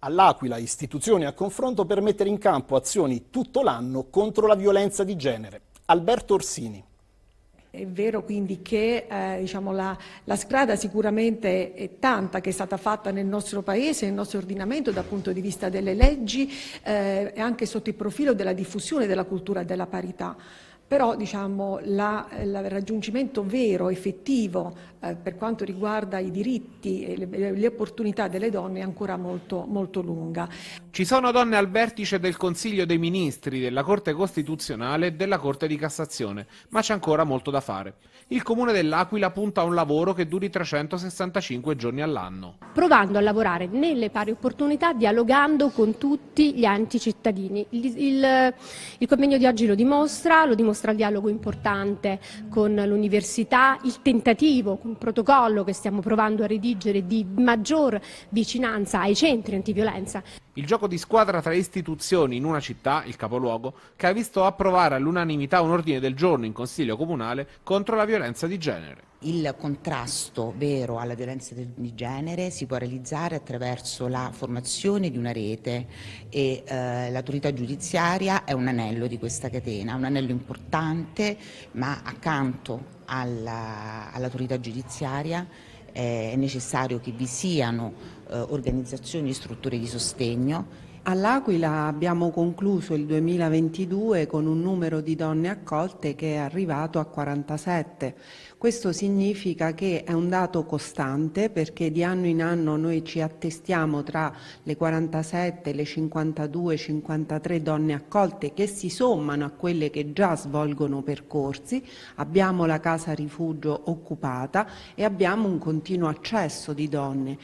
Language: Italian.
all'Aquila istituzioni a confronto per mettere in campo azioni tutto l'anno contro la violenza di genere. Alberto Orsini. È vero quindi che eh, diciamo, la, la, strada sicuramente è tanta che è stata fatta nel nostro Paese, nel nostro ordinamento dal punto di vista delle leggi eh, e anche sotto il profilo della diffusione della cultura della parità però diciamo, la, il raggiungimento vero, effettivo eh, per quanto riguarda i diritti e le, le opportunità delle donne è ancora molto, molto, lunga. Ci sono donne al vertice del Consiglio dei Ministri, della Corte Costituzionale e della Corte di Cassazione, ma c'è ancora molto da fare. Il Comune dell'Aquila punta a un lavoro che duri 365 giorni all'anno. Provando a lavorare nelle pari opportunità, dialogando con tutti gli anticittadini. Il, il, il convegno di oggi lo dimostra, lo dimostra nostro dialogo importante con l'università, il tentativo, un protocollo che stiamo provando a redigere di maggior vicinanza ai centri antiviolenza. Il gioco di squadra tra istituzioni in una città, il capoluogo, che ha visto approvare all'unanimità un ordine del giorno in consiglio comunale contro la violenza di genere. Il contrasto vero alla violenza di genere si può realizzare attraverso la formazione di una rete e eh, l'autorità giudiziaria è un anello di questa catena, un anello importante, ma accanto all'autorità giudiziaria è necessario che vi siano eh, organizzazioni e strutture di sostegno. All'Aquila abbiamo concluso il 2022 con un numero di donne accolte che è arrivato a 47. Questo significa che è un dato costante perché di anno in anno noi ci attestiamo tra le 47, le 52, 53 donne accolte che si sommano a quelle che già svolgono percorsi, abbiamo la casa rifugio occupata e abbiamo un contenuto continuo accesso di donne,